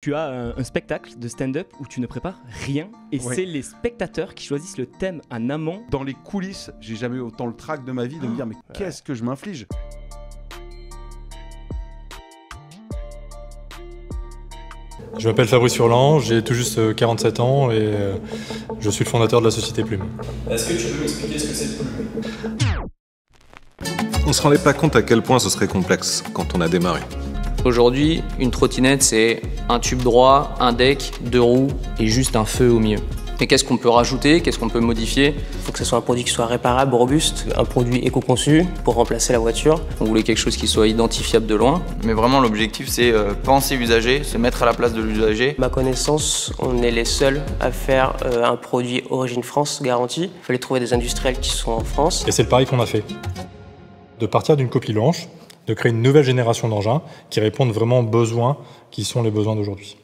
tu as un, spectacle de stand-up où tu ne prépares rien et c'est les spectateurs qui choisissent le thème en amont. Dans les coulisses, j'ai jamais eu autant le trac de ma vie de me ah. dire mais qu'est-ce que je m'inflige Je m'appelle Fabrice Hurlan, j'ai tout juste 47 euh, ans et euh, je suis le fondateur de la société Plume. Est-ce que tu peux m'expliquer ce que c'est Plume On ne se rendait pas compte à quel point ce serait complexe quand on a démarré. Aujourd'hui, une trottinette, c'est un tube droit, un deck, deux roues et juste un feu au milieu. Mais qu'est-ce qu'on peut rajouter Qu'est-ce qu'on peut modifier Il faut que ce soit un produit qui soit réparable, robuste, un produit éco-conçu pour remplacer la voiture. On voulait quelque chose qui soit identifiable de loin. Mais vraiment, l'objectif, c'est euh, penser l'usager, se mettre à la place de l'usager. Ma connaissance, on est les seuls à faire euh, un produit origine France garanti. Il fallait trouver des industriels qui sont en France. Et c'est le pari qu'on a fait. De partir d'une copie blanche, de créer une nouvelle génération d'engins qui répondent vraiment aux besoins qui sont les besoins d'aujourd'hui.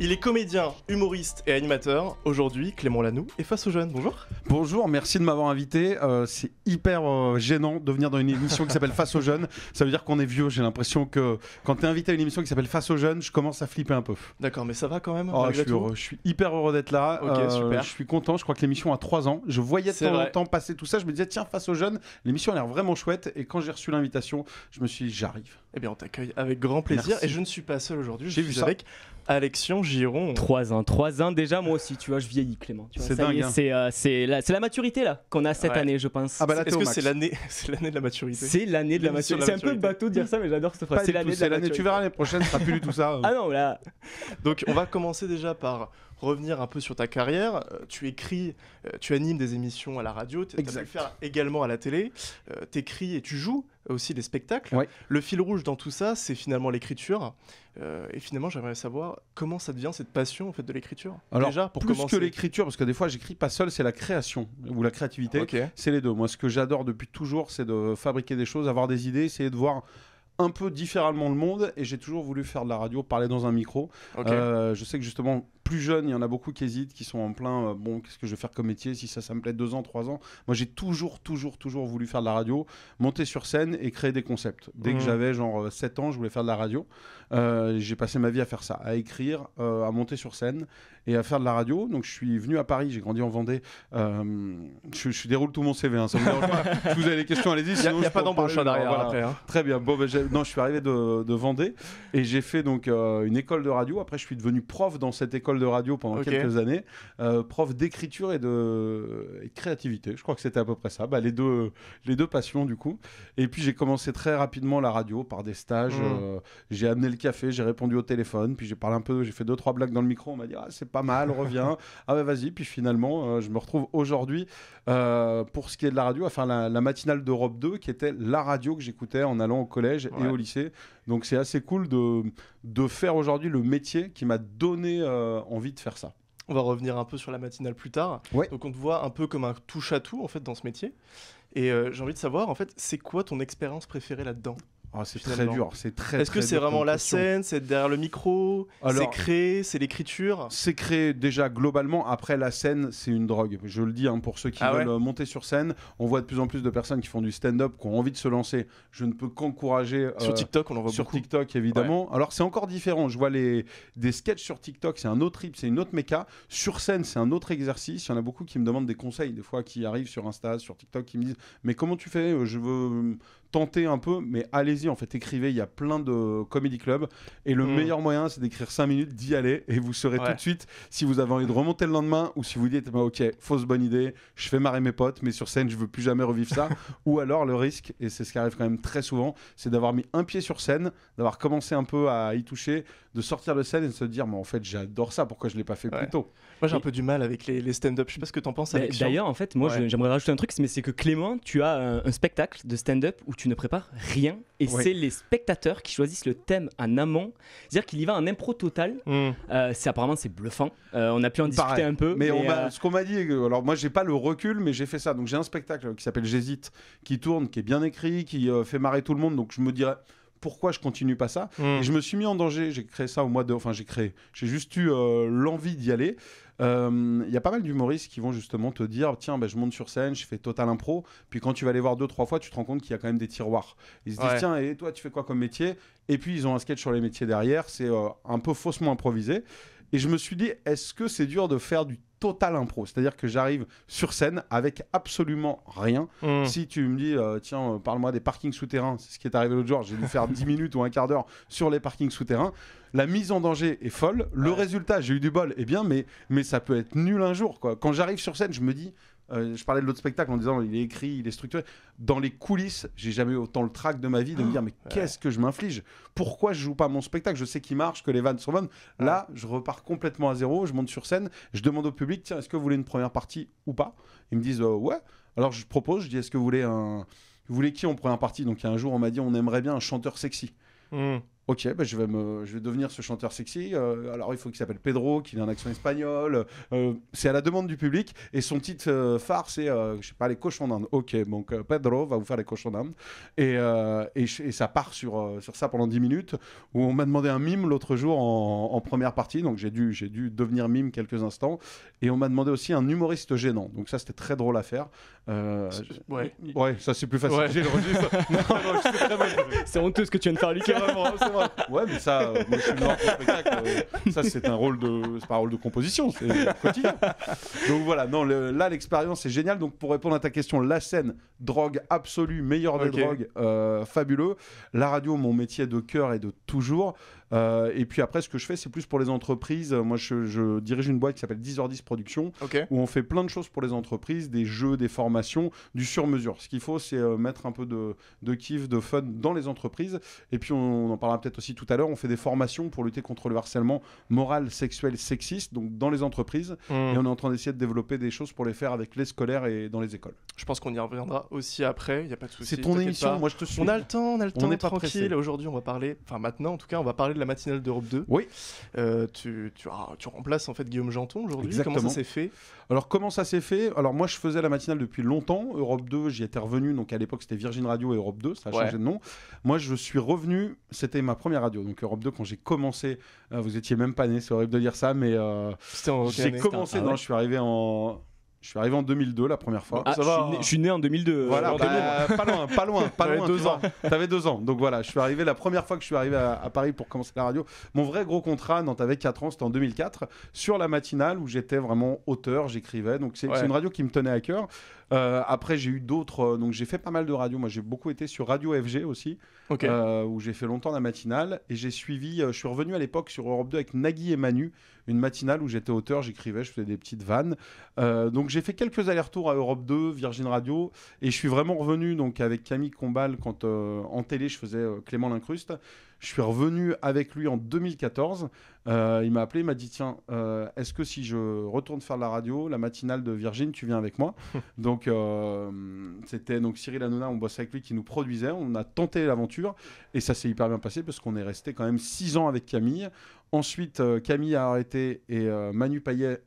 Il est comédien, humoriste et animateur. Aujourd'hui, Clément Lanoux est face aux jeunes. Bonjour. Bonjour, merci de m'avoir invité. Euh, c'est hyper euh, gênant de venir dans une émission qui s'appelle Face aux jeunes. Ça veut dire qu'on est vieux. J'ai l'impression que quand tu es invité à une émission qui s'appelle Face aux jeunes, je commence à flipper un peu. D'accord, mais ça va quand même ah, je, suis hyper heureux d'être là. Euh, je suis content. Je crois que l'émission a 3 ans. Je voyais de temps passer tout ça. Je me disais, tiens, Face aux jeunes, l'émission a l'air vraiment chouette. Et quand j'ai reçu l'invitation, je me suis dit, j'arrive. Eh bien, on t'accueille avec grand plaisir. Et je ne suis pas seul aujourd'hui. J'ai avec Alexion Giron. 3 ans, 3 ans, déjà, moi aussi, tu vois, je vieillis Clément. C'est dingue. Hein. Euh, c'est la, maturité là qu'on a cette année, je pense. Ah bah Est-ce que c'est l'année de la maturité C'est l'année de la maturité. C'est un peu bateau de dire ça, mais j'adore cette phrase. C'est l'année de la maturité. Tu verras l'année prochaine, ce sera plus du tout ça. Ah non, là. Donc on va commencer déjà par revenir un peu sur ta carrière. Euh, tu écris, euh, tu animes des émissions à la radio, tu as pu faire également à la télé. Euh, tu écris et tu joues aussi des spectacles. Le fil rouge dans tout ça, c'est finalement l'écriture. et finalement, j'aimerais savoir comment ça devient cette passion en fait de l'écriture. Alors, déjà, pour plus commencer... que l'écriture, parce que des fois, j'écris pas seul, c'est la création ou la créativité. C'est les deux. Moi, ce que j'adore depuis toujours, c'est de fabriquer des choses, avoir des idées, essayer de voir un peu différemment le monde et j'ai toujours voulu faire de la radio, parler dans un micro. je sais que justement, plus jeunes, il y en a beaucoup qui hésitent, qui sont en plein, euh, bon, qu'est-ce que je vais faire comme métier si ça, ça me plaît deux ans, trois ans. Moi, j'ai toujours, toujours, toujours voulu faire de la radio, monter sur scène et créer des concepts. Dès que mmh. j'avais genre euh, sept ans, je voulais faire de la radio. Euh, j'ai passé ma vie à faire ça, à écrire, à monter sur scène et à faire de la radio. Donc, je suis venu à Paris, j'ai grandi en Vendée. Je, déroule tout mon CV, Si hein, vous avez des questions, allez-y. Il n'y a, pas d'embauche derrière. Hein. Très bien. Bon, ben, non, je suis arrivé de, de Vendée et j'ai fait donc une école de radio. Après, je suis devenu prof dans cette école de radio pendant quelques années, euh, prof d'écriture et de... créativité. Je crois que c'était à peu près ça. Bah, les, deux, les deux passions, du coup. Et puis, j'ai commencé très rapidement la radio par des stages. Hmm. Euh, j'ai amené le café, j'ai répondu au téléphone, puis j'ai parlé un peu, j'ai fait deux, trois blagues dans le micro. On m'a dit, ah, c'est pas mal, reviens. ah, bah, vas-y. Puis finalement, euh, je me retrouve aujourd'hui, pour ce qui est de la radio, enfin la, matinale d'Europe 2, qui était la radio que j'écoutais en allant au collège et au lycée. Donc c'est assez cool de, de faire aujourd'hui le métier qui m'a donné euh, envie de faire ça. On va revenir un peu sur la matinale plus tard. Donc on te voit un peu comme un touche à tout en fait dans ce métier. Et euh, j'ai envie de savoir en fait, c'est quoi ton expérience préférée là-dedans ah, c'est très dur, c'est très. Est-ce que c'est vraiment la scène, c'est derrière le micro, c'est créé, c'est l'écriture C'est créé déjà globalement. Après la scène, c'est une drogue. Je le dis hein, pour ceux qui ah veulent euh, monter sur scène, on voit de plus en plus de personnes qui font du stand-up, qui ont envie de se lancer. Je ne peux qu'encourager. Euh, sur TikTok, on en voit sur beaucoup. Sur TikTok, évidemment. Alors c'est encore différent. Je vois des sketchs sur TikTok, c'est un autre trip, c'est une autre méca. Sur scène, c'est un autre exercice. Il y en a beaucoup qui me demandent des conseils des fois, qui arrivent sur Insta, sur TikTok, qui me disent mais comment tu fais euh, Je veux tentez un peu, mais allez-y, en fait, écrivez. Il y a plein de comedy clubs. Et le mm. meilleur moyen, c'est d'écrire 5 minutes, d'y aller. Et vous saurez tout de suite si vous avez envie de remonter le lendemain ou si vous dites, bah, ok, fausse bonne idée, je fais marrer mes potes, mais sur scène, je veux plus jamais revivre ça. ou alors, le risque, et c'est ce qui arrive quand même très souvent, c'est d'avoir mis un pied sur scène, d'avoir commencé un peu à y toucher, de sortir de scène et de se dire, mais en fait, j'adore ça, pourquoi je l'ai pas fait plus tôt moi j'ai un peu du mal avec les, stand-up, je sais pas ce que t'en penses avec bah, D'ailleurs, en fait, moi j'aimerais rajouter un truc, mais c'est que Clément, tu as un, spectacle de stand-up où tu ne prépares rien et c'est les spectateurs qui choisissent le thème en amont. C'est-à-dire qu'il y va un impro total. Hmm. Euh, c'est apparemment c'est bluffant. Euh, on a pu en discuter un peu. Mais, on euh, ce qu'on m'a dit, alors moi j'ai pas le recul, mais j'ai fait ça. Donc j'ai un spectacle qui s'appelle J'hésite, qui tourne, qui est bien écrit, qui fait marrer tout le monde. Donc je me dirais pourquoi je continue pas ça hmm. et je me suis mis en danger j'ai créé ça au mois de enfin j'ai créé j'ai juste eu euh, l'envie d'y aller il euh, y a pas mal d'humoristes qui vont justement te dire tiens ben je monte sur scène je fais total impro puis quand tu vas aller voir deux trois fois tu te rends compte qu'il y a quand même des tiroirs ils se disent tiens et toi tu fais quoi comme métier et puis ils ont un sketch sur les métiers derrière c'est euh, un peu faussement improvisé et je me suis dit est-ce que c'est dur de faire du total impro. C'est-à-dire que j'arrive sur scène avec absolument rien. Hmm. Si tu me dis, euh, tiens, euh, parle-moi des parkings souterrains, c'est ce qui est arrivé l'autre jour, j'ai dû faire 10 minutes ou un quart d'heure sur les parkings souterrains. La mise en danger est folle. Le résultat, j'ai eu du bol, est eh bien, mais, mais ça peut être nul un jour. Quand j'arrive sur scène, je me dis, euh, je parlais de l'autre spectacle en disant il est écrit, il est structuré. Dans les coulisses, j'ai jamais eu autant le trac de ma vie de me ah, dire mais qu'est-ce que je m'inflige Pourquoi je joue pas mon spectacle Je sais qu'il marche, que les vannes sont bonnes. Là, je repars complètement à zéro, je monte sur scène, je demande au public tiens, est-ce que vous voulez une première partie ou pas Ils me disent euh, ouais. Alors je propose, je dis est-ce que vous voulez un vous voulez qui en première partie Donc il y a un jour on m'a dit on aimerait bien un chanteur sexy. Hmm. Ok, bah, je, vais me, je vais devenir ce chanteur sexy. Euh, alors, il faut qu'il s'appelle Pedro, qu'il ait un accent espagnol. Euh, c'est à la demande du public. Et son titre euh, phare, c'est, je sais pas, les cochons d'Inde. Ok, donc Pedro va vous faire les cochons d'Inde. Et, et, ça part sur, sur ça pendant 10 minutes, où on m'a demandé un mime l'autre jour en, première partie. Donc, j'ai dû, j'ai dû devenir mime quelques instants. Et on m'a demandé aussi un humoriste gênant. Donc, ça, c'était très drôle à faire. ouais. ouais, ça, c'est plus facile. Ouais. c'est honteux ce que tu viens de faire, Lucas ouais, mais ça, euh, suis mort euh, ça, c'est un rôle de, c'est pas un rôle de composition, c'est quotidien. Donc voilà, non, là, l'expérience est génial Donc pour répondre à ta question, la scène, drogue absolue, meilleure des drogues, euh, fabuleux. La radio, mon métier de cœur et de toujours. Euh, et puis après, ce que je fais, c'est plus pour les entreprises. Moi, je, dirige une boîte qui s'appelle 10h10 Production, où on fait plein de choses pour les entreprises, des jeux, des formations, du sur-mesure. Ce qu'il faut, c'est euh, mettre un peu de, de, kiff, de fun dans les entreprises. Et puis, on, en parlera peut-être aussi tout à l'heure, on fait des formations pour lutter contre le harcèlement moral, sexuel, sexiste, donc dans les entreprises. Hmm. Et on est en train d'essayer de développer des choses pour les faire avec les scolaires et dans les écoles. Je pense qu'on y reviendra aussi après, il n'y a pas de souci. C'est ton émission, moi je te suis. On a le temps, on a le temps, on est tranquille. Aujourd'hui, on va parler, enfin maintenant en tout cas, on va parler la matinale d'Europe 2. Oui. Euh, tu, ah, tu, remplaces en fait Guillaume Janton aujourd'hui. Comment ça s'est fait Alors comment ça s'est fait Alors moi je faisais la matinale depuis longtemps. Europe 2, j'y étais revenu. Donc à l'époque c'était Virgin Radio et Europe 2, ça a changé de nom. Moi je suis revenu, c'était ma première radio. Donc Europe 2 quand j'ai commencé, euh, vous étiez même pas né, c'est horrible de dire ça, mais euh, j'ai commencé, non, je suis arrivé en, je suis arrivé en 2002 la première fois. Ah, ça je, hein. suis né, en 2002. Euh, voilà, bah, pas loin, pas loin, pas loin. deux ans. T'avais deux ans. Donc voilà, je suis arrivé la première fois que je suis arrivé à, Paris pour commencer la radio. Mon vrai gros contrat, non, t'avais 4 ans, c'était en 2004, sur la matinale où j'étais vraiment auteur, j'écrivais. Donc c'est une radio qui me tenait à cœur. Euh, après, j'ai eu d'autres. Euh, donc, j'ai fait pas mal de radio. Moi, j'ai beaucoup été sur Radio FG aussi, où j'ai fait longtemps la matinale. Et j'ai suivi. je suis revenu à l'époque sur Europe 2 avec Nagui et Manu, une matinale où j'étais auteur, j'écrivais, je faisais des petites vannes. Euh, donc j'ai fait quelques allers-retours à Europe 2, Virgin Radio, et je suis vraiment revenu donc avec Camille Combal quand euh, en télé je faisais euh, Clément l'incruste. Je suis revenu avec lui en 2014. il m'a appelé, il m'a dit tiens, est-ce que si je retourne faire la radio, la matinale de Virgin, tu viens avec moi Donc c'était donc Cyril Hanouna, on bossait avec lui, qui nous produisait. On a tenté l'aventure et ça s'est hyper bien passé parce qu'on est resté quand même six ans avec Camille. Ensuite, euh, Camille a arrêté et euh, Manu Payet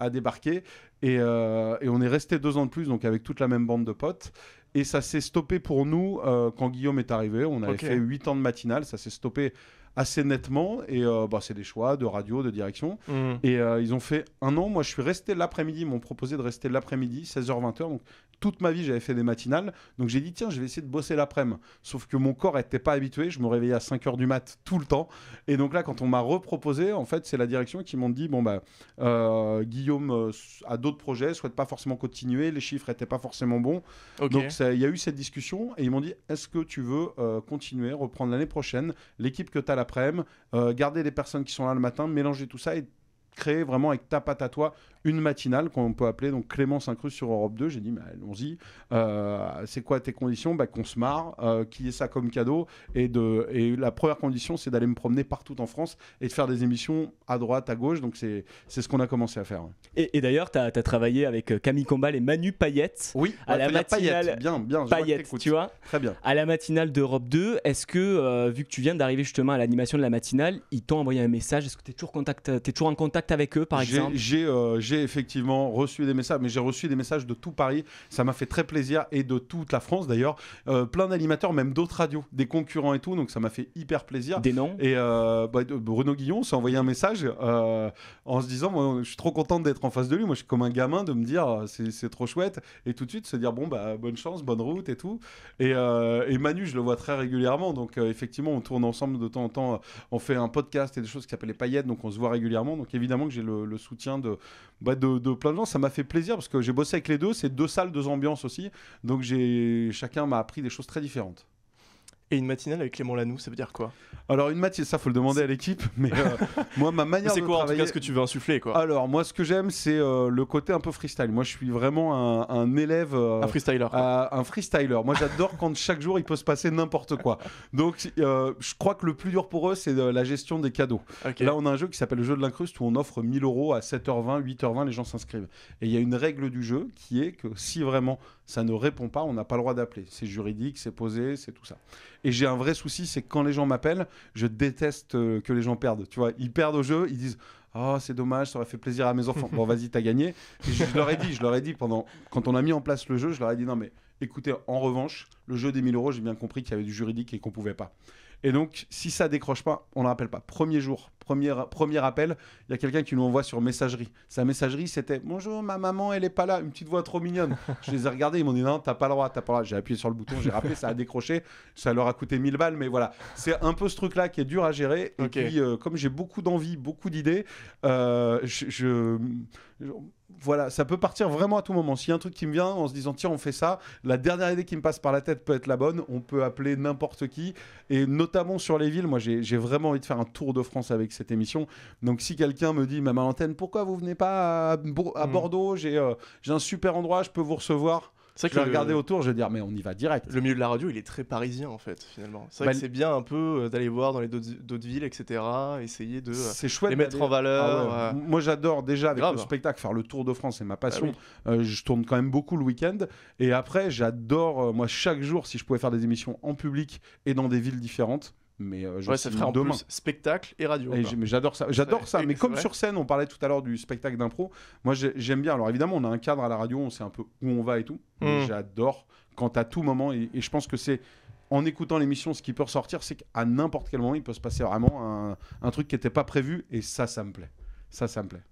a débarqué euh, et, on est resté deux ans de plus, donc avec toute la même bande de potes. Et ça s'est stoppé pour nous quand Guillaume est arrivé. On avait fait huit ans de matinale, ça s'est stoppé assez nettement. Et euh, bah, c'est des choix de radio, de direction. Mm. Et euh, ils ont fait un an. Moi, je suis resté l'après-midi. Ils m'ont proposé de rester l'après-midi, 16h-20h. Donc, toute ma vie, j'avais fait des matinales. Donc, j'ai dit, tiens, je vais essayer de bosser l'après-midi. Sauf que mon corps n'était pas habitué. Je me réveillais à 5h du mat tout le temps. Et donc, là, quand on m'a reproposé, en fait, c'est la direction qui m'ont dit, bon, bah, euh, Guillaume a d'autres projets, souhaite pas forcément continuer. Les chiffres n'étaient pas forcément bons. Donc, il y a eu cette discussion. Et ils m'ont dit, est-ce que tu veux continuer, reprendre l'année prochaine L'équipe que tu as après-m, euh, garder les personnes qui sont là le matin, mélanger tout ça et créer vraiment avec ta patate à toi une matinale qu'on peut appeler donc Clémence Incrus sur Europe 2. J'ai dit, mais allons-y, euh, c'est quoi tes conditions bah, Qu'on se marre, euh, qu'il y ait ça comme cadeau. Et, de, et la première condition, c'est d'aller me promener partout en France et de faire des émissions à droite, à gauche. Donc c'est ce qu'on a commencé à faire. Et, d'ailleurs, tu as, travaillé avec euh, Camille Combal et Manu Payette. Oui, à la matinale. Bien, bien. tu vois. Très bien. À la matinale d'Europe 2, est-ce que, vu que tu viens d'arriver justement à l'animation de la matinale, ils t'ont envoyé un message Est-ce que tu es, es, toujours en contact avec eux, par exemple J'ai effectivement reçu des messages, mais j'ai reçu des messages de tout Paris. Ça m'a fait très plaisir et de toute la France d'ailleurs. Euh, plein d'animateurs, même d'autres radios, des concurrents et tout. Donc ça m'a fait hyper plaisir. Des noms Et euh, Bruno bah, bah, Guillon s'est envoyé un message euh, en se disant moi, Je suis trop content d'être en face de lui. Moi, je suis comme un gamin de me dire C'est trop chouette. Et tout de suite se dire Bon, bah, bonne chance, bonne route et tout. Et, Manu, je le vois très régulièrement. Donc effectivement, on tourne ensemble de temps en temps. On fait un podcast et des choses qui s'appellent les paillettes. Donc on se voit régulièrement. Donc évidemment que j'ai le, le soutien de, bah, de, de, plein de gens. Ça m'a fait plaisir parce que j'ai bossé avec les deux. C'est deux salles, deux ambiances aussi. Donc j'ai chacun m'a appris des choses très différentes. Et une matinale avec Clément Lanoux, ça veut dire quoi Alors une matinale, ça faut le demander à l'équipe, mais euh, moi ma manière C'est quoi travailler... en tout cas ce que tu veux insuffler quoi Alors moi ce que j'aime c'est euh, le côté un peu freestyle. Moi je suis vraiment un, élève... Euh, un freestyler. un freestyler. Moi j'adore quand chaque jour il peut se passer n'importe quoi. Donc je crois que le plus dur pour eux c'est la gestion des cadeaux. Là on a un jeu qui s'appelle le jeu de l'incruste où on offre 1000 euros à 7h20, 8h20, les gens s'inscrivent. Et il y a une règle du jeu qui est que si vraiment ça ne répond pas, on n'a pas le droit d'appeler. C'est juridique, c'est posé, c'est tout ça. Et j'ai un vrai souci, c'est que quand les gens m'appellent, je déteste euh, que les gens perdent. Tu vois, ils perdent au jeu, ils disent Oh, c'est dommage, ça aurait fait plaisir à mes enfants. bon, vas-y, t'as gagné. je, leur ai dit, je leur ai dit pendant, quand on a mis en place le jeu, je leur ai dit Non, mais écoutez, en revanche, le jeu des 1000 euros, j'ai bien compris qu'il y avait du juridique et qu'on pouvait pas. Et donc, si ça décroche pas, on ne rappelle pas. Premier jour, premier, appel, il y a quelqu'un qui nous envoie sur messagerie. Sa messagerie, c'était Bonjour, ma maman, elle est pas là. Une petite voix trop mignonne. je les ai regardés, ils m'ont dit Non, t'as pas le droit, t'as pas le droit. J'ai appuyé sur le bouton, j'ai rappelé, ça a décroché. Ça leur a coûté 1000 balles, mais voilà. C'est un peu ce truc-là qui est dur à gérer. Et puis, euh, comme j'ai beaucoup d'envie, beaucoup d'idées, euh, je, voilà, ça peut partir vraiment à tout moment. S'il y a un truc qui me vient en se disant tiens, on fait ça, la dernière idée qui me passe par la tête peut être la bonne. On peut appeler n'importe qui. Et notamment sur les villes, moi j'ai vraiment envie de faire un tour de France avec ces émission. Donc si quelqu'un me dit, ma à l'antenne, pourquoi vous venez pas à, hmm. Bordeaux J'ai euh, j'ai un super endroit, je peux vous recevoir. C'est que regarder autour, je vais dire, mais on y va direct. Le milieu de la radio, il est très parisien en fait, finalement. C'est vrai bah, que c'est bien un peu euh, d'aller voir dans les d'autres villes, etc. Essayer de euh, c'est chouette les mettre en valeur. Ah moi, j'adore déjà avec le spectacle faire le tour de France, c'est ma bah passion. je tourne quand même beaucoup le week-end. Et après, j'adore, moi, chaque jour, si je pouvais faire des émissions en public et dans des villes différentes, mais euh, ouais, en plus, spectacle et radio. Et j'adore ça, j'adore ça. Mais comme sur scène, on parlait tout à l'heure du spectacle d'impro. Moi, j'aime bien. Alors évidemment, on a un cadre à la radio, on sait un peu où on va et tout. Hmm. J'adore quand à tout moment, et, je pense que c'est en écoutant l'émission, ce qui peut ressortir, c'est qu'à n'importe quel moment, il peut se passer vraiment un, un truc qui n'était pas prévu, et ça, ça me plaît. Ça, ça me plaît.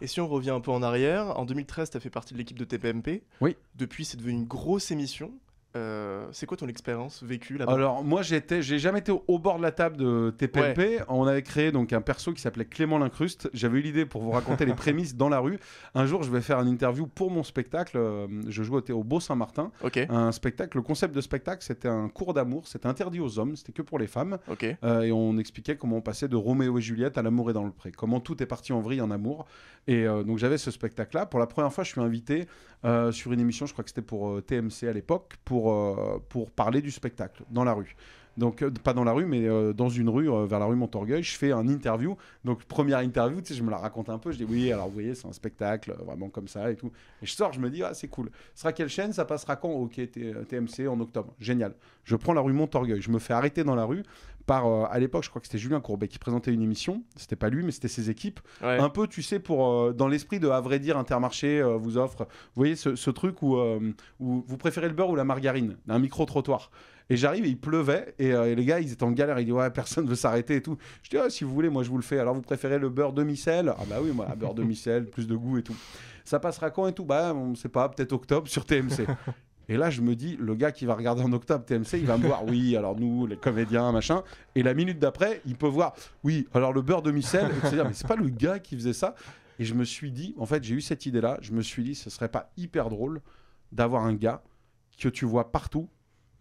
Et si on revient un peu en arrière, en 2013, tu as fait partie de l'équipe de TPMP. Oui. Depuis, c'est devenu une grosse émission. Euh, c'est quoi ton expérience vécue là-bas Alors moi j'étais, j'ai jamais été au, bord de la table de TPMP. On avait créé donc un perso qui s'appelait Clément l'incruste. J'avais eu l'idée pour vous raconter les prémices dans la rue. Un jour je vais faire une interview pour mon spectacle. Euh, je jouais au, Beau Saint-Martin. Un spectacle. Le concept de spectacle c'était un cours d'amour. C'était interdit aux hommes. C'était que pour les femmes. Euh, et on expliquait comment on passait de Roméo et Juliette à l'amour et dans le pré. Comment tout est parti en vrille en amour. Et donc j'avais ce spectacle là. Pour la première fois je suis invité sur une émission. Je crois que c'était pour TMC à l'époque pour euh, pour, parler du spectacle dans la rue. Donc, euh, pas dans la rue, mais euh, dans une rue, vers la rue Montorgueil, je fais un interview. Donc, première interview, tu sais, je me la raconte un peu. Je dis, oui, alors vous voyez, c'est un spectacle, vraiment comme ça et tout. Et je sors, je me dis, ah, c'est cool. Ce sera quelle chaîne Ça passera quand Ok, TMC en octobre. Génial. Je prends la rue Montorgueil. Je me fais arrêter dans la rue. Euh, à l'époque je crois que c'était Julien Courbet qui présentait une émission c'était pas lui mais c'était ses équipes un peu tu sais pour euh, dans l'esprit de à vrai dire Intermarché euh, vous offre vous voyez ce, truc où, vous préférez le beurre ou la margarine un micro trottoir et j'arrive et il pleuvait et, les gars ils étaient en galère ils disaient ouais personne veut s'arrêter et tout je dis ah, si vous voulez moi je vous le fais alors vous préférez le beurre demi sel ah bah oui moi beurre demi sel plus de goût et tout ça passera quand et tout bah on sait pas peut-être octobre sur TMC et là, je me dis, le gars qui va regarder en octobre TMC, il va me voir, oui, alors nous, les comédiens, machin. Et la minute d'après, il peut voir, oui, alors le beurre de micelle. C'est-à-dire, mais c'est pas le gars qui faisait ça. Et je me suis dit, en fait, j'ai eu cette idée-là. Je me suis dit, ce serait pas hyper drôle d'avoir un gars que tu vois partout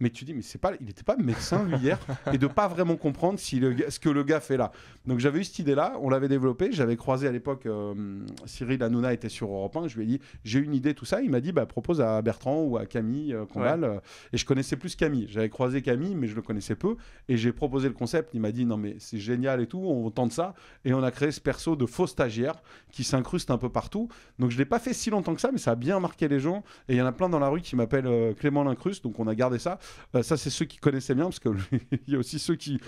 mais tu dis, mais c'est pas, il n'était pas médecin lui, hier, et de pas vraiment comprendre si le, ce que le gars fait là. Donc j'avais eu cette idée-là, on l'avait développée, j'avais croisé à l'époque euh, Cyril Hanouna était sur Europe 1, je lui ai dit, j'ai une idée, tout ça, il m'a dit, bah, propose à Bertrand ou à Camille euh, euh, et je connaissais plus Camille, j'avais croisé Camille, mais je le connaissais peu, et j'ai proposé le concept, il m'a dit, non mais c'est génial et tout, on tente ça, et on a créé ce perso de faux stagiaire qui s'incruste un peu partout. Donc je l'ai pas fait si longtemps que ça, mais ça a bien marqué les gens, et il y en a plein dans la rue qui m'appellent euh, Clément l'incruste, donc on a gardé ça. Euh, ça, c'est ceux qui connaissaient bien, parce qu'il y a aussi ceux qui.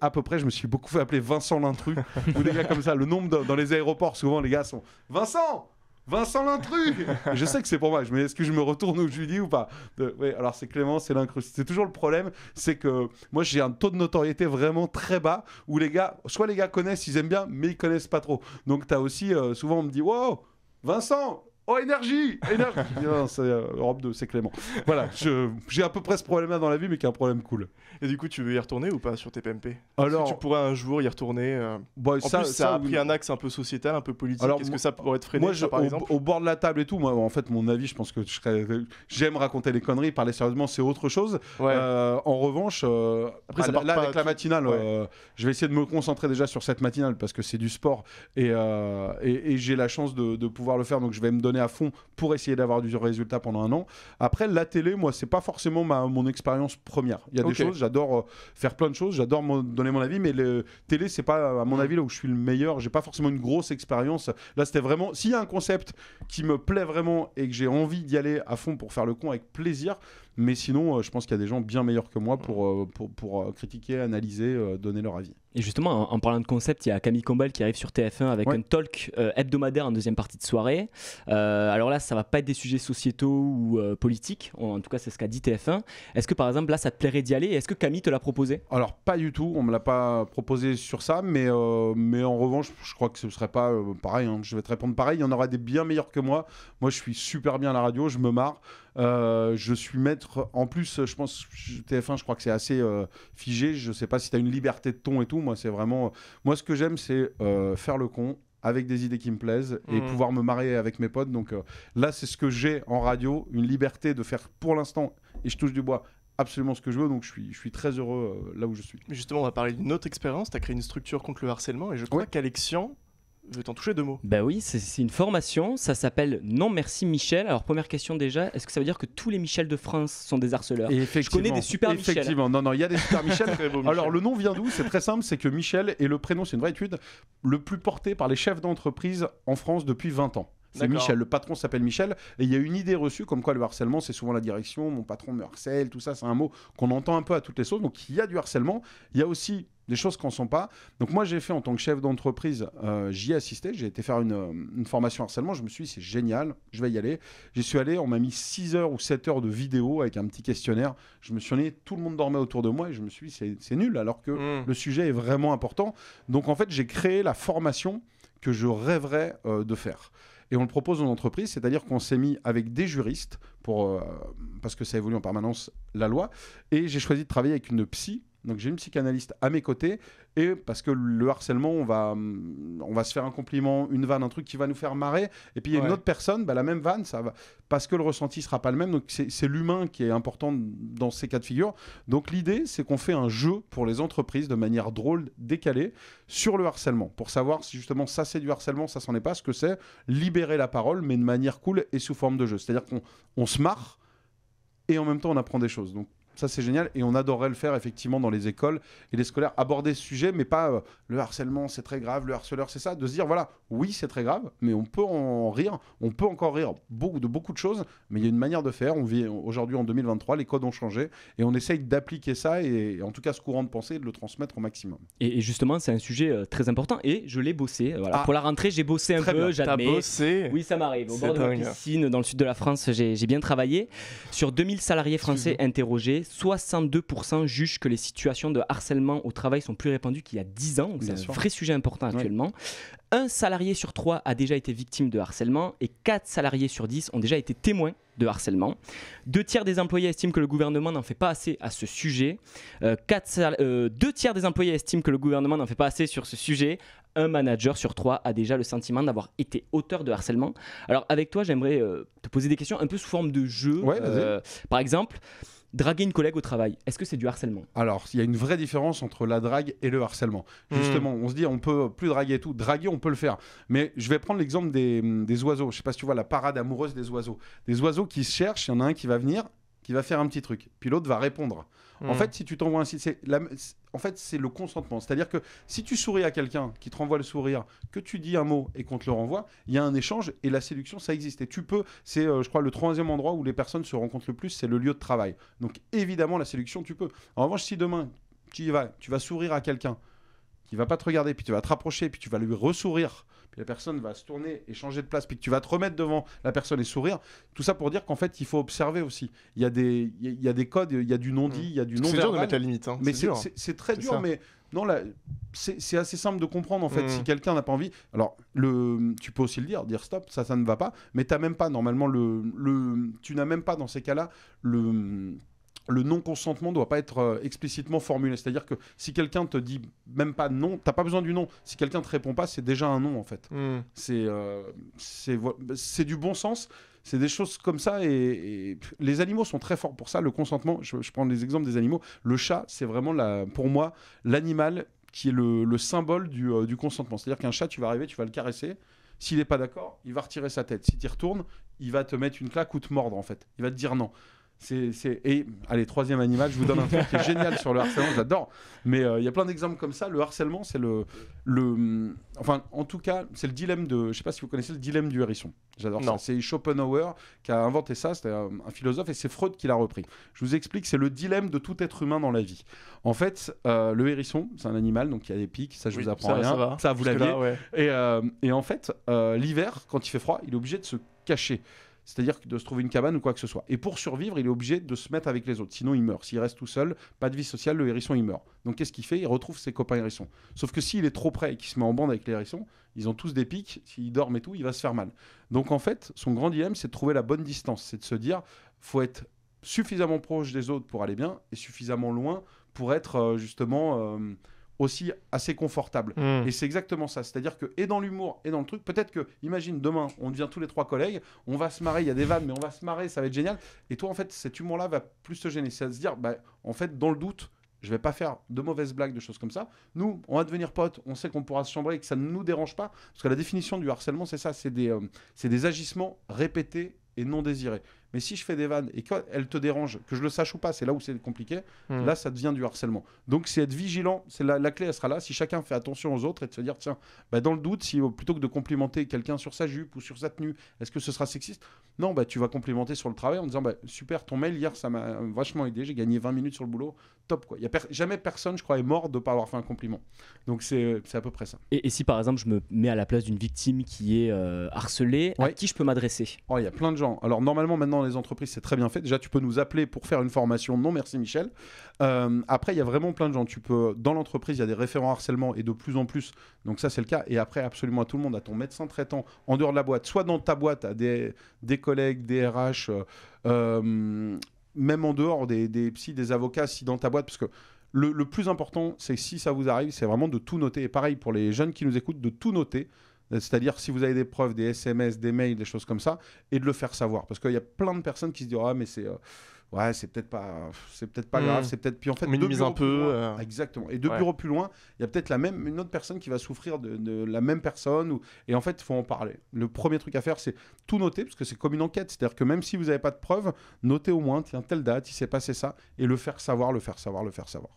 à peu près, je me suis beaucoup fait appeler Vincent l'intrus, ou des gars comme ça. Le nombre dans les aéroports, souvent, les gars sont Vincent Vincent l'intrus Je sais que c'est pour moi, mais est-ce que je me retourne au Julie ou pas Oui. Alors c'est Clément, c'est l'intrus. C'est toujours le problème, c'est que moi j'ai un taux de notoriété vraiment très bas où les gars, soit les gars connaissent, ils aiment bien, mais ils connaissent pas trop. Donc tu as aussi, euh, souvent on me dit, wow, Vincent Oh, énergie Énergie c'est euh, Europe 2, c'est Clément. Voilà, j'ai à peu près ce problème-là dans la vie, mais qui est un problème cool. Et du coup, tu veux y retourner ou pas sur tes PMP Alors- tu pourrais un jour y retourner. Euh bah, en plus, ça, a pris un axe un peu sociétal, un peu politique. Alors, Est-ce que ça pourrait être freiné, au, bord de la table et tout, moi, en fait, mon avis, je pense que j'aime raconter les conneries, parler sérieusement, c'est autre chose. Euh, en revanche, là, avec la matinale, je vais essayer de me concentrer déjà sur cette matinale parce que c'est du sport et, j'ai la chance de, de pouvoir le faire, donc je vais me donner à fond pour essayer d'avoir du résultat pendant un an. Après, la télé, moi, c'est pas forcément ma, mon expérience première. Il y a des choses, j'adore euh, faire plein de choses, j'adore donner mon avis, mais le télé, c'est pas, à mon mm. avis, là où je suis le meilleur. J'ai pas forcément une grosse expérience. Là, c'était vraiment, s'il y a un concept qui me plaît vraiment et que j'ai envie d'y aller à fond pour faire le con avec plaisir, mais sinon, euh, je pense qu'il y a des gens bien meilleurs que moi pour, euh, pour, euh, critiquer, analyser, donner leur avis. Et justement, en, parlant de concept, il y a Camille Combal qui arrive sur TF1 avec un talk hebdomadaire en deuxième partie de soirée. alors là, ça va pas être des sujets sociétaux ou politiques. En, tout cas, c'est ce qu'a dit TF1. Est-ce que par exemple, là, ça te plairait d'y aller Est-ce que Camille te l'a proposé Alors, pas du tout. On me l'a pas proposé sur ça. Mais, mais en revanche, je crois que ce serait pas pareil. Hein. Je vais te répondre pareil. Il y en aura des bien meilleurs que moi. Moi, je suis super bien à la radio. Je me marre. Euh, je suis maître. En plus, je pense TF1, je crois que c'est assez euh, figé. Je sais pas si tu as une liberté de ton et tout. Moi, c'est vraiment. Moi, ce que j'aime, c'est euh, faire le con avec des idées qui me plaisent et mm. pouvoir me marier avec mes potes. Donc là, c'est ce que j'ai en radio, une liberté de faire pour l'instant. Et je touche du bois absolument ce que je veux, donc je suis, très heureux là où je suis. Justement, on va parler d'une autre expérience. Tu as créé une structure contre le harcèlement et je crois qu'Alexian je vais t'en toucher deux mots. Bah oui, c'est une formation, ça s'appelle Non Merci Michel. Alors première question déjà, est-ce que ça veut dire que tous les Michel de France sont des harceleurs effectivement, Je connais des super Michel. Effectivement, non, non, il y a des super Michel. Alors le nom vient d'où C'est très simple, c'est que Michel est le prénom, c'est une vraie étude, le plus porté par les chefs d'entreprise en France depuis 20 ans. C'est Michel, le patron s'appelle Michel, et il y a une idée reçue comme quoi le harcèlement, c'est souvent la direction, mon patron me harcèle, tout ça, c'est un mot qu'on entend un peu à toutes les sauces, donc il y a du harcèlement, il y a aussi des choses qu'on ne sont pas. Donc moi j'ai fait en tant que chef d'entreprise, euh, j'y ai assisté, j'ai été faire euh, une, formation harcèlement, je me suis dit c'est génial, je vais y aller. J'y suis allé, on m'a mis 6 heures ou 7 heures de vidéo avec un petit questionnaire, je me suis dit tout le monde dormait autour de moi et je me suis dit c'est nul alors que hmm. le sujet est vraiment important. Donc en fait j'ai créé la formation que je rêverais euh, de faire et on le propose aux entreprise c'est-à-dire qu'on s'est mis avec des juristes, pour, parce que ça évolue en permanence la loi, et j'ai choisi de travailler avec une psy donc j'ai une psychanalyste à mes côtés et parce que le harcèlement, on va, mm, on va se faire un compliment, une vanne, un truc qui va nous faire marrer. Et puis il y a une autre personne, bah, la même vanne, ça va, parce que le ressenti sera pas le même. Donc c'est l'humain qui est important dans ces cas de figure. Donc l'idée, c'est qu'on fait un jeu pour les entreprises de manière drôle, décalée, sur le harcèlement, pour savoir si justement ça c'est du harcèlement, ça s'en est pas, ce que c'est, libérer la parole, mais de manière cool et sous forme de jeu. C'est-à-dire qu'on on se marre et en même temps on apprend des choses. Donc ça, c'est génial. Et on adorerait le faire, effectivement, dans les écoles et les scolaires. Aborder ce sujet, mais pas euh, le harcèlement, c'est très grave, le harceleur, c'est ça. De se dire, voilà, oui, c'est très grave, mais on peut en rire. On peut encore rire beaucoup, de beaucoup de choses, mais il y a une manière de faire. On vit aujourd'hui en 2023, les codes ont changé et on essaye d'appliquer ça et, en tout cas, ce courant de pensée, de le transmettre au maximum. Et, justement, c'est un sujet euh, très important et je l'ai bossé. Euh, voilà. Ah. pour la rentrée, j'ai bossé un peu, j'admets. bossé Oui, ça m'arrive. Au bord de la piscine, dans le sud de la France, j'ai bien travaillé. Sur 2000 salariés français interrogés, 62% jugent que les situations de harcèlement au travail sont plus répandues qu'il y a 10 ans. C'est un vrai sujet important actuellement. Un salarié sur trois a déjà été victime de harcèlement et 4 salariés sur 10 ont déjà été témoins de harcèlement. Deux tiers des employés estiment que le gouvernement n'en fait pas assez à ce sujet. Euh, euh, deux tiers des employés estiment que le gouvernement n'en fait pas assez sur ce sujet. Un manager sur trois a déjà le sentiment d'avoir été auteur de harcèlement. Alors avec toi, j'aimerais euh, te poser des questions un peu sous forme de jeu. Euh, par exemple, draguer une collègue au travail, est-ce que c'est du harcèlement Alors, il y a une vraie différence entre la drague et le harcèlement. Hmm. Justement, on se dit on peut plus draguer et tout. Draguer, on peut le faire. Mais je vais prendre l'exemple des, oiseaux. Je sais pas si tu vois la parade amoureuse des oiseaux. Des oiseaux qui se cherchent, il y en a un qui va venir, qui va faire un petit truc. Puis l'autre va répondre. En hmm. fait, si tu t'envoies un c'est en fait, c'est le consentement. C'est-à-dire que si tu souris à quelqu'un qui te renvoie le sourire, que tu dis un mot et qu'on te le renvoie, il y a un échange et la séduction, ça existe. Et tu peux, c'est, euh, je crois, le troisième endroit où les personnes se rencontrent le plus, c'est le lieu de travail. Donc, évidemment, la séduction, tu peux. En revanche, si demain, tu vas, tu vas sourire à quelqu'un qui va pas te regarder, puis tu vas te rapprocher, puis tu vas lui ressourire, la personne va se tourner et changer de place, puis tu vas te remettre devant la personne et sourire. Tout ça pour dire qu'en fait, il faut observer aussi. Il y a des, il y des codes, il y a du non-dit, mm. il y a du non C'est dur de mettre la limite. Hein. Mais c'est très dur, mais non, c'est assez simple de comprendre en fait. Si mm. quelqu'un n'a pas envie, alors le, tu peux aussi le dire, dire stop, ça, ça ne va pas. Mais t'as même pas normalement le tu n'as même pas dans ces cas-là le le non-consentement ne doit pas être euh, explicitement formulé. C'est-à-dire que si quelqu'un te dit même pas non, tu t'as pas besoin du non. Si quelqu'un te répond pas, c'est déjà un non en fait. Hmm. Euh, c'est du bon sens. C'est des choses comme ça et, les animaux sont très forts pour ça. Le consentement, je, je prends les exemples des animaux. Le chat, c'est vraiment la, pour moi l'animal qui est le, symbole du, euh, du consentement. C'est-à-dire qu'un chat, tu vas arriver, tu vas le caresser. S'il n'est pas d'accord, il va retirer sa tête. Si tu retournes, il va te mettre une claque ou te mordre en fait. Il va te dire non. Et allez, troisième animal, je vous donne un truc qui est génial sur le harcèlement, j'adore. Mais euh, il y a plein d'exemples comme ça. Le harcèlement, c'est le, le. Mm, enfin, en tout cas, c'est le dilemme de. Je sais pas si vous connaissez le dilemme du hérisson. J'adore ça. C'est Schopenhauer qui a inventé ça, c'était un, philosophe, et c'est Freud qui l'a repris. Je vous explique, c'est le dilemme de tout être humain dans la vie. En fait, euh, le hérisson, c'est un animal, donc il y a des pics, ça je vous apprends ça, rien. Ça, vous l'aviez. Et, euh, et, en fait, l'hiver, quand il fait froid, il est obligé de se cacher. C'est-à-dire de se trouver une cabane ou quoi que ce soit. Et pour survivre, il est obligé de se mettre avec les autres. Sinon, il meurt. S'il reste tout seul, pas de vie sociale, le hérisson, il meurt. Donc, qu'est-ce qu'il fait Il retrouve ses copains hérissons. Sauf que s'il est trop près et qu'il se met en bande avec les hérissons, ils ont tous des pics. S'il dorment et tout, il va se faire mal. Donc, en fait, son grand dilemme, c'est de trouver la bonne distance. C'est de se dire, faut être suffisamment proche des autres pour aller bien et suffisamment loin pour être euh, justement. Euh, aussi assez confortable. Mm. Et c'est exactement ça. C'est-à-dire que, et dans l'humour, et dans le truc, peut-être que, imagine, demain, on devient tous les trois collègues, on va se marrer, il y a des vannes, mais on va se marrer, ça va être génial. Et toi, en fait, cet humour-là va plus te gêner. C'est à se dire, bah, en fait, dans le doute, je vais pas faire de mauvaises blagues, de choses comme ça. Nous, on va devenir potes, on sait qu'on pourra se chambrer et que ça ne nous dérange pas. Parce que la définition du harcèlement, c'est ça, c'est des, euh, c'est des agissements répétés et non désirés. Mais si je fais des vannes et qu'elles te dérangent, que je le sache ou pas, c'est là où c'est compliqué, hmm. là, ça devient du harcèlement. Donc, c'est être vigilant, c'est la, clé, elle sera là. Si chacun fait attention aux autres et de se dire, tiens, bah, dans le doute, plutôt que de complimenter quelqu'un sur sa jupe ou sur sa tenue, est-ce que ce sera sexiste non, bah, tu vas complimenter sur le travail en disant bah, Super, ton mail hier, ça m'a vachement aidé. J'ai gagné 20 minutes sur le boulot. Top. Quoi. Y a jamais personne, je crois, est mort de ne pas avoir fait un compliment. Donc, c'est à peu près ça. Et, si par exemple, je me mets à la place d'une victime qui est euh, harcelée, à qui je peux m'adresser oh, Il y a plein de gens. Alors, normalement, maintenant, les entreprises, c'est très bien fait. Déjà, tu peux nous appeler pour faire une formation. Non, merci Michel. Euh, après, il y a vraiment plein de gens. Tu peux, dans l'entreprise, il y a des référents harcèlement et de plus en plus. Donc, ça, c'est le cas. Et après, absolument à tout le monde, à ton médecin traitant, en dehors de la boîte, soit dans ta boîte, à des, des collègues, des RH, euh, euh, même en dehors des, des psy, des avocats, si dans ta boîte, parce que le, plus important, c'est si ça vous arrive, c'est vraiment de tout noter. Et pareil pour les jeunes qui nous écoutent, de tout noter. C'est-à-dire si vous avez des preuves, des SMS, des mails, des choses comme ça, et de le faire savoir. Parce qu'il y a plein de personnes qui se disent Ah, mais c'est. Euh, ouais, c'est peut-être pas, peut-être pas grave, hmm. c'est peut-être. Puis en fait, minimise un peu. Euh, exactement. Et de plus bureaux plus loin, il y a peut-être la même, une autre personne qui va souffrir de, la même personne. Et en fait, il faut en parler. Le premier truc à faire, c'est tout noter parce que c'est comme une enquête. C'est-à-dire que même si vous n'avez pas de preuves, notez au moins, tiens, telle date, il s'est passé ça, et le faire savoir, le faire savoir, le faire savoir.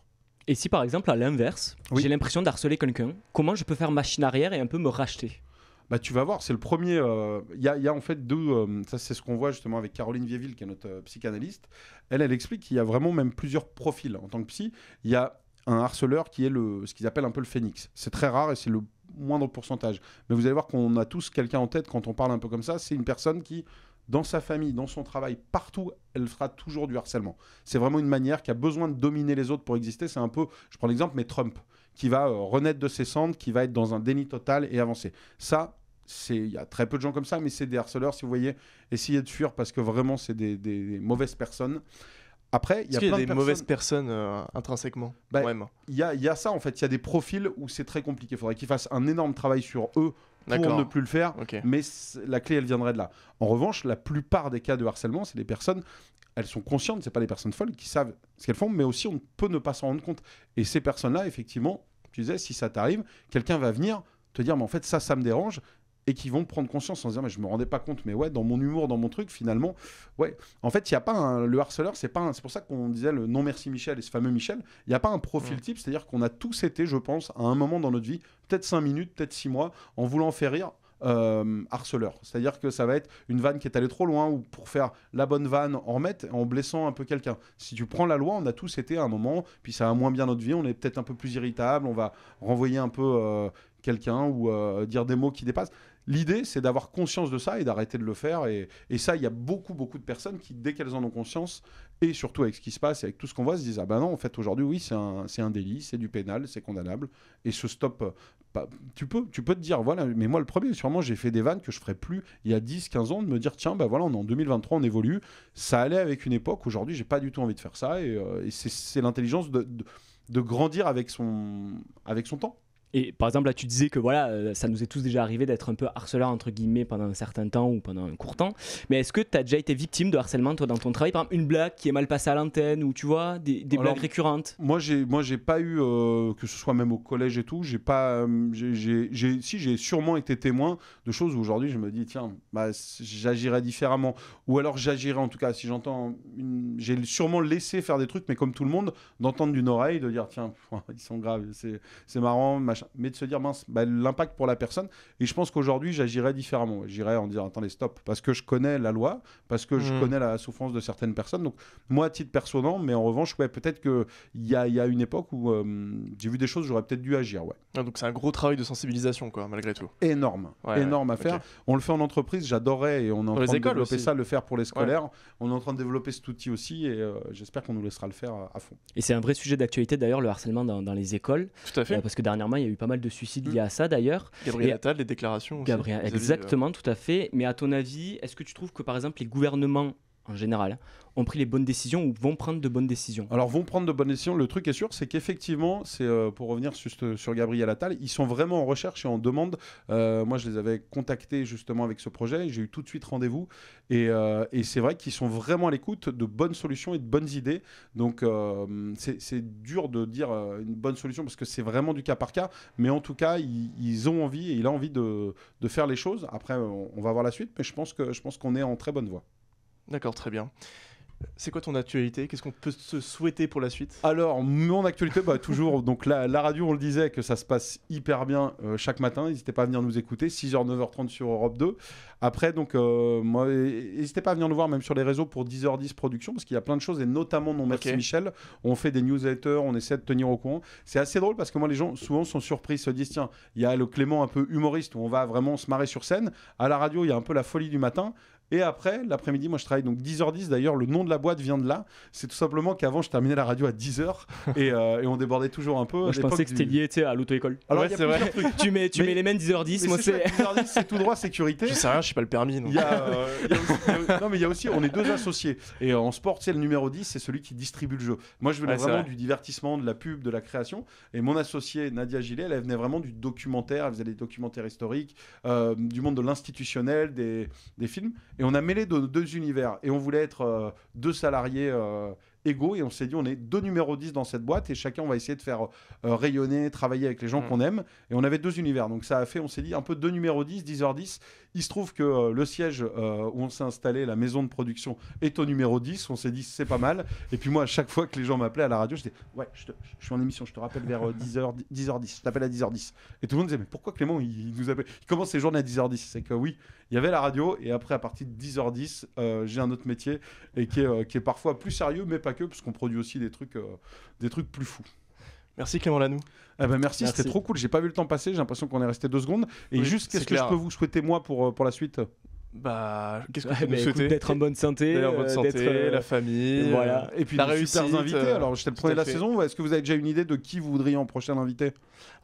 Et si par exemple, à l'inverse, j'ai l'impression d'harceler quelqu'un, comment je peux faire machine arrière et un peu me racheter bah, tu vas voir, c'est le premier. Euh, il y, a, en fait deux. Euh, ça, c'est ce qu'on voit justement avec Caroline Vieville, qui est notre euh, psychanalyste. Elle, elle explique qu'il y a vraiment même plusieurs profils en tant que psy. Il y a un harceleur qui est le, ce qu'ils appellent un peu le phénix. C'est très rare et c'est le moindre pourcentage. Mais vous allez voir qu'on a tous quelqu'un en tête quand on parle un peu comme ça. C'est une personne qui, dans sa famille, dans son travail, partout, elle fera toujours du harcèlement. C'est vraiment une manière qui a besoin de dominer les autres pour exister. C'est un peu, je prends l'exemple, mais Trump qui va renaître de ses cendres, qui va être dans un déni total et avancer. Ça, il y a très peu de gens comme ça, mais c'est des harceleurs. Si vous voyez, essayez de fuir parce que vraiment, c'est des, mauvaises personnes. Après, il y a, y a des mauvaises personnes euh, intrinsèquement. Bah, il y a, y a, ça en fait. Il y a des profils où c'est très compliqué. Il faudrait qu'ils fassent un énorme travail sur eux pour ne plus le faire. Mais la clé, elle viendrait de là. En revanche, la plupart des cas de harcèlement, c'est des personnes. Elles sont conscientes. C'est pas des personnes folles qui savent ce qu'elles font, mais aussi on peut ne pas s'en rendre compte. Et ces personnes-là, effectivement, tu disais, si ça t'arrive, quelqu'un va venir te dire mais en fait ça ça me dérange et qui vont prendre conscience en se disant mais je me rendais pas compte mais ouais dans mon humour dans mon truc finalement ouais en fait il y a pas le harceleur c'est pas c'est pour ça qu'on disait le non merci Michel et ce fameux Michel il n'y a pas un profil type c'est-à-dire qu'on a tous été je pense à un moment dans notre vie peut-être 5 minutes peut-être 6 mois en voulant faire rire euh, harceleur. C'est-à-dire que ça va être une vanne qui est allée trop loin ou pour faire la bonne vanne, en remettre en blessant un peu quelqu'un. Si tu prends la loi, on a tous été à un moment, puis ça a moins bien notre vie, on est peut-être un peu plus irritable, on va renvoyer un peu euh, quelqu'un ou euh, dire des mots qui dépassent. L'idée, c'est d'avoir conscience de ça et d'arrêter de le faire. Et, ça, il y a beaucoup, beaucoup de personnes qui, dès qu'elles en ont conscience, et surtout avec ce qui se passe et avec tout ce qu'on voit, se disent Ah ben non, en fait, aujourd'hui, oui, c'est un, délit, c'est du pénal, c'est condamnable. Et ce stop, bah, tu, peux, tu peux te dire Voilà, mais moi, le premier, sûrement, j'ai fait des vannes que je ferais plus il y a 10, 15 ans, de me dire Tiens, ben voilà, on est en 2023, on évolue. Ça allait avec une époque, aujourd'hui, j'ai pas du tout envie de faire ça. Et, euh, c'est l'intelligence de, grandir avec son, avec son temps. Et par exemple, là, tu disais que voilà, euh, ça nous est tous déjà arrivé d'être un peu harceleur entre guillemets pendant un certain temps ou pendant un court temps. Mais est-ce que tu as déjà été victime de harcèlement toi dans ton travail, par exemple une blague qui est mal passée à l'antenne ou tu vois des, blagues récurrentes Moi, j'ai moi j'ai pas eu euh, que ce soit même au collège et tout, j'ai pas euh, si j'ai sûrement été témoin de choses où aujourd'hui je me dis tiens, bah, j'agirais différemment ou alors j'agirais en tout cas si j'entends j'ai sûrement laissé faire des trucs mais comme tout le monde d'entendre d'une oreille de dire tiens ils sont graves, c'est marrant, machin mais de se dire mince, bah, l'impact pour la personne. Et je pense qu'aujourd'hui, j'agirais différemment. J'irais en disant attendez, stop, parce que je connais la loi, parce que je hmm. connais la souffrance de certaines personnes. Donc, moi, à titre perso, mais en revanche, ouais, peut-être qu'il y a, y a une époque où euh, j'ai vu des choses, j'aurais peut-être dû agir. Ouais. Ah, donc, c'est un gros travail de sensibilisation, quoi, malgré tout. Énorme, énorme à faire. On le fait en entreprise, j'adorais et on est en train de développer ça, le faire pour les scolaires. On est en train de développer cet outil aussi et euh, j'espère qu'on nous laissera le faire à, fond. Et c'est un vrai sujet d'actualité d'ailleurs, le harcèlement dans, les écoles. Tout à fait. Euh, parce que dernièrement, il il y a eu pas mal de suicides mm. liés à ça d'ailleurs. Gabriel Attal, les déclarations euh, exactement, tout à fait. Mais à ton avis, est-ce que tu trouves que par exemple les gouvernements en général, ont pris les bonnes décisions ou vont prendre de bonnes décisions. Alors vont prendre de bonnes décisions. Le truc est sûr, c'est qu'effectivement, c'est euh, pour revenir juste sur Gabriel Attal, ils sont vraiment en recherche et en demande. Euh, moi, je les avais contactés justement avec ce projet. J'ai eu tout de suite rendez-vous et, euh, c'est vrai qu'ils sont vraiment à l'écoute de bonnes solutions et de bonnes idées. Donc c'est dur de dire une bonne solution parce que c'est vraiment du cas par cas. Mais en tout cas, ils, ont envie et il a envie de, faire les choses. Après, on, on va voir la suite, mais je pense que je pense qu'on est en très bonne voie. D'accord, très bien. C'est quoi ton actualité Qu'est-ce qu'on peut se souhaiter pour la suite Alors, mon actualité, bah, toujours, donc la, radio, on le disait, que ça se passe hyper bien euh, chaque matin. N'hésitez pas à venir nous écouter, 6h, 9h30 sur Europe 2. Après, donc, euh, moi, n'hésitez pas à venir nous voir, même sur les réseaux, pour 10h10 production, parce qu'il y a plein de choses, et notamment Non Merci Michel. On fait des newsletters, on essaie de tenir au courant. C'est assez drôle, parce que moi, les gens, souvent, sont surpris, se disent, tiens, il y a le Clément un peu humoriste, où on va vraiment se marrer sur scène. À la radio, il y a un peu la folie du matin. Et après, l'après-midi, moi je travaille donc 10h10. D'ailleurs, le nom de la boîte vient de là. C'est tout simplement qu'avant, je terminais la radio à 10h euh, et, on débordait toujours un peu. je pensais que c'était lié à l'auto-école. Alors, ouais, c'est vrai. Tu mets, les mêmes 10h10. moi, c'est. c'est tout droit sécurité. Je sais rien, je suis pas le permis. Non. mais il y a aussi, on est deux associés. Et euh, en sport, c'est le numéro 10, c'est celui qui distribue le jeu. Moi, je venais vraiment du divertissement, de la pub, de la création. Et mon associé Nadia Gillet, elle, venait vraiment du documentaire. Elle faisait des documentaires historiques, euh, du monde de l'institutionnel, des, des films. Et on a mêlé de, deux univers. Et on voulait être euh, deux salariés euh, égaux et on s'est dit on est deux numéros 10 dans cette boîte et chacun on va essayer de faire euh, rayonner, travailler avec les gens mm. qu'on aime et on avait deux univers donc ça a fait on s'est dit un peu deux numéros 10, 10h10 il se trouve que euh, le siège euh, où on s'est installé, la maison de production est au numéro 10, on s'est dit c'est pas mal et puis moi à chaque fois que les gens m'appelaient à la radio j'étais ouais je, suis en émission, je te rappelle vers 10h, 10h10, je t'appelle à 10h10 et tout le monde disait mais pourquoi Clément il, nous appelle, il commence ses journées à 10h10 c'est que oui, il y avait la radio et après à partir de 10h10 j'ai un autre métier et qui est, qui est parfois plus sérieux mais pas pas parce puisqu'on produit aussi des trucs, euh, des trucs plus fous. Merci Clément Lanou eh ben, merci, c'était trop cool. J'ai pas vu le temps passer, j'ai l'impression qu'on est resté deux secondes. Et juste, qu'est-ce que je peux vous souhaiter moi pour, euh, pour la suite bah, qu'est-ce que bah, vous souhaitez D'être en bonne santé, d'être euh, la famille, voilà. et puis la réussite, invités. Alors, j'étais le premier de la saison. Est-ce que vous avez déjà une idée de qui vous voudriez en prochain invité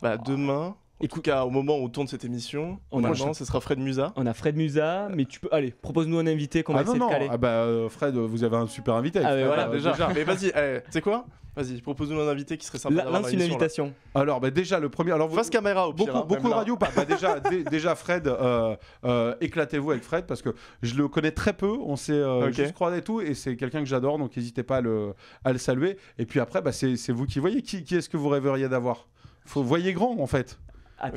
bah, Demain, Écoute, tout cas, au moment où on tourne cette émission, en ce sera Fred Musa. On a Fred Musa, mais tu peux. Allez, propose-nous un invité qu'on ah va non, Ah bah, euh, Fred, vous avez un super invité. Ah, voilà, euh, déjà. mais vas-y, eh, tu sais quoi Vas-y, propose-nous un invité qui serait sympa. Lance une invitation. Alors, bah, déjà, le premier. Alors, Face caméra au Beaucoup, hein, beaucoup de radio, pas. Bah, déjà, déjà, Fred, euh, éclatez-vous avec Fred parce que je le connais très peu. On s'est okay. croisés et tout. Et c'est quelqu'un que j'adore, donc n'hésitez pas à le, à le, saluer. Et puis après, c'est vous qui voyez. Qui, qui est-ce que vous rêveriez d'avoir Faut, Voyez grand, en fait.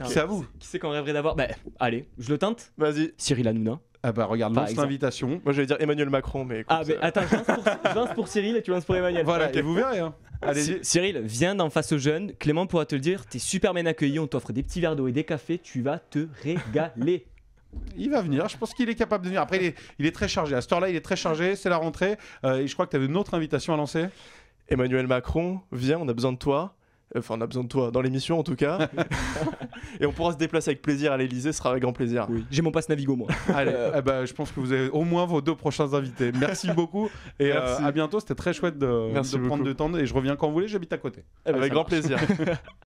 C'est à vous. Qui c'est qu'on rêverait d'avoir ben, allez, je le teinte Vas-y. Cyril Hanouna. Ah bah regarde, lance l'invitation. Moi vais dire Emmanuel Macron, mais. ah bah attends, je lance, pour, Cyril et tu lances pour Emmanuel. Voilà, et vous verrez. Hein. allez Cyril, viens d'en face aux jeunes. Clément pourra te le dire, t'es super bien accueilli. On t'offre des petits verres d'eau et des cafés. Tu vas te régaler. Il va venir, je pense qu'il est capable de venir. Après, il est, très chargé. À ce heure-là, il est très chargé, c'est la rentrée. Euh, et je crois que tu avais une autre invitation à lancer. Emmanuel Macron, viens, on a besoin de toi. Enfin, on a besoin de toi dans l'émission en tout cas. et on pourra se déplacer avec plaisir à l'Elysée, ce sera avec grand plaisir. J'ai mon passe Navigo moi. Allez, euh, eh ben, je pense que vous avez au moins vos deux prochains invités. Merci beaucoup et euh, à bientôt. C'était très chouette de, de prendre du temps et je reviens quand vous voulez, j'habite à côté. Eh ben, avec grand plaisir.